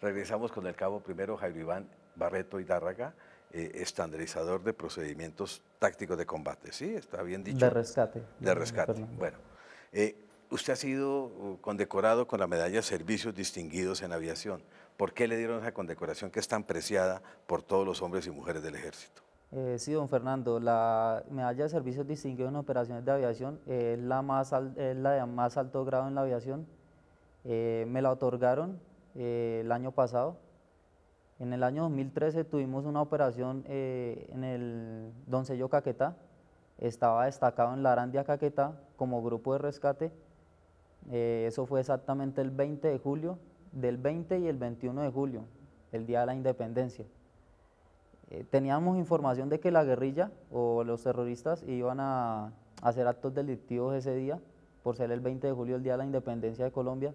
Regresamos con el cabo primero, Jairo Iván Barreto Hidárraga, eh, estandarizador de procedimientos tácticos de combate. ¿Sí? Está bien dicho. De rescate. De rescate. Bueno. Eh, usted ha sido uh, condecorado con la medalla Servicios Distinguidos en Aviación. ¿Por qué le dieron esa condecoración que es tan preciada por todos los hombres y mujeres del ejército? Eh, sí, don Fernando, la medalla de servicios distinguidos en operaciones de aviación es la, más la de más alto grado en la aviación. me la otorgaron eh, el año pasado. En el año 2013 tuvimos una operación eh, en el Doncello Caquetá. Estaba destacado en la Arandia Caquetá como grupo de rescate. Eh, eso fue exactamente el 20 de julio, del 20 y el 21 de julio, el día de la independencia. teníamos información de que la guerrilla o los terroristas iban a hacer actos delictivos ese día, por ser el 20 de julio, el día de la independencia de Colombia.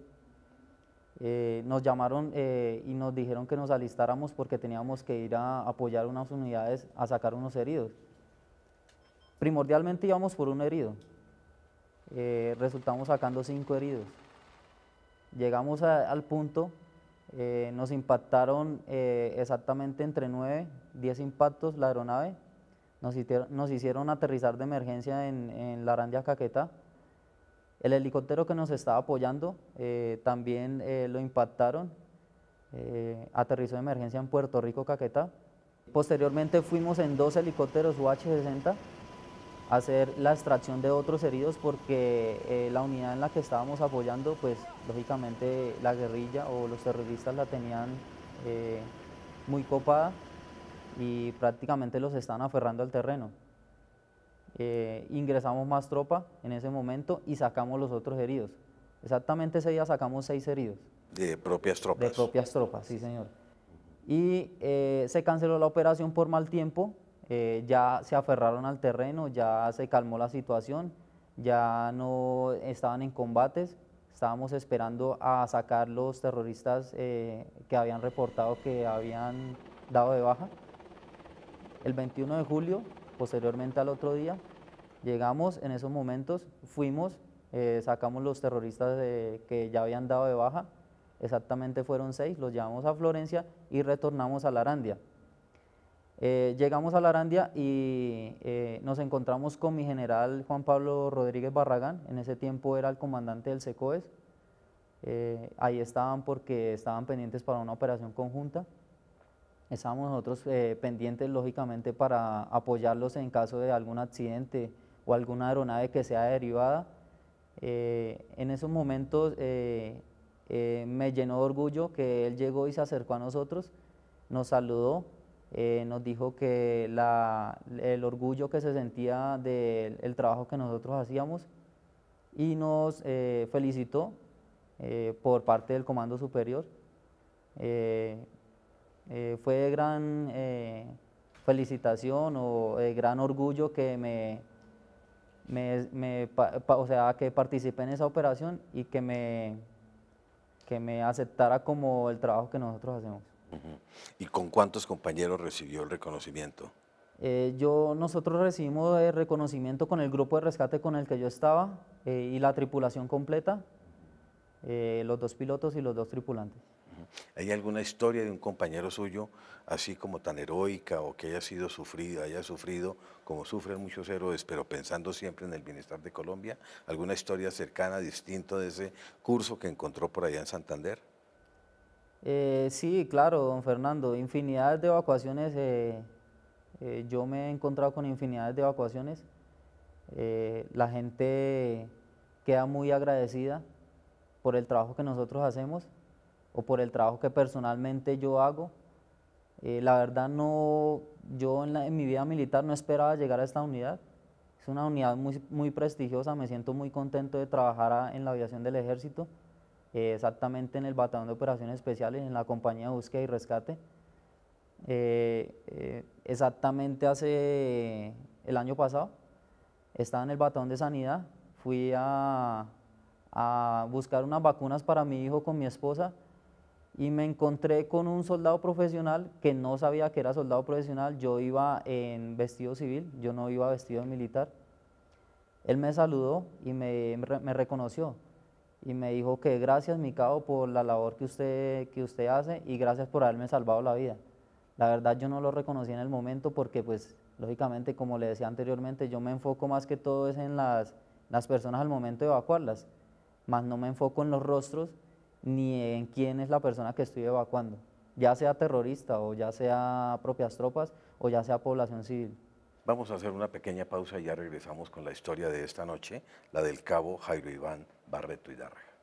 Eh, nos llamaron eh, y nos dijeron que nos alistáramos porque teníamos que ir a apoyar unas unidades a sacar unos heridos. Primordialmente íbamos por un herido, eh, resultamos sacando cinco heridos. Llegamos al punto, nos impactaron exactamente entre 9, diez impactos la aeronave, nos, hicieron, nos hicieron aterrizar de emergencia en, en la Arandia Caquetá, el helicóptero que nos estaba apoyando eh, también eh, lo impactaron. Eh, aterrizó de emergencia en Puerto Rico, Caquetá. Posteriormente fuimos en dos helicópteros UH-60 a hacer la extracción de otros heridos porque la unidad en la que estábamos apoyando, pues lógicamente la guerrilla o los terroristas la tenían muy copada y prácticamente los están aferrando al terreno. Eh, ingresamos más tropa en ese momento y sacamos los otros heridos. Exactamente ese día sacamos seis heridos. De propias tropas. De propias tropas, sí señor. Y eh, se canceló la operación por mal tiempo, eh, ya se aferraron al terreno, ya se calmó la situación, ya no estaban en combates, estábamos esperando a sacar los terroristas que habían reportado que habían dado de baja. El 21 de julio Posteriormente al otro día llegamos, en esos momentos fuimos, eh, sacamos los terroristas que ya habían dado de baja, exactamente fueron seis, los llevamos a Florencia y retornamos a la Arandia. Eh, llegamos a la Arandia y eh, nos encontramos con mi general Juan Pablo Rodríguez Barragán, en ese tiempo era el comandante del SECOES, ahí estaban porque estaban pendientes para una operación conjunta. Estábamos nosotros eh, pendientes, lógicamente, para apoyarlos en caso de algún accidente o alguna aeronave que sea derivada. Eh, en esos momentos eh, me llenó de orgullo que él llegó y se acercó a nosotros, nos saludó, nos dijo que el orgullo que se sentía del trabajo que nosotros hacíamos y nos felicitó por parte del Comando Superior. Eh, fue gran eh, felicitación o eh, gran orgullo que me, o sea, que participé en esa operación y que me, que me aceptara como el trabajo que nosotros hacemos. ¿Y con cuántos compañeros recibió el reconocimiento? yo, nosotros recibimos el reconocimiento con el grupo de rescate con el que yo estaba y la tripulación completa, los dos pilotos y los dos tripulantes. ¿Hay alguna historia de un compañero suyo así como tan heroica o que haya sido sufrido, haya sufrido como sufren muchos héroes, pero pensando siempre en el bienestar de Colombia? ¿Alguna historia cercana, distinta de ese curso que encontró por allá en Santander? Eh, sí, claro, don Fernando, infinidad de evacuaciones. Eh, eh, yo me he encontrado con infinidad de evacuaciones. la gente queda muy agradecida por el trabajo que nosotros hacemos o por el trabajo que personalmente yo hago. Eh, la verdad, no, yo en, mi vida militar no esperaba llegar a esta unidad. Es una unidad muy, muy prestigiosa, me siento muy contento de trabajar en la aviación del ejército, eh, exactamente en el Batallón de Operaciones Especiales, en la Compañía de Búsqueda y Rescate. Eh, exactamente hace el año pasado, estaba en el Batallón de Sanidad, fui a buscar unas vacunas para mi hijo con mi esposa y me encontré con un soldado profesional que no sabía que era soldado profesional, yo iba en vestido civil, yo no iba vestido militar. Él me saludó y me, me reconoció y me dijo que gracias, mi cabo, por la labor que usted, que usted hace y gracias por haberme salvado la vida. La verdad yo no lo reconocí en el momento porque pues lógicamente como le decía anteriormente yo me enfoco más que todo es en las, las personas al momento de evacuarlas, más no me enfoco en los rostros ni en quién es la persona que estoy evacuando, ya sea terrorista o ya sea propias tropas o ya sea población civil. Vamos a hacer una pequeña pausa y ya regresamos con la historia de esta noche, la del cabo Jairo Iván Barreto Hidarra.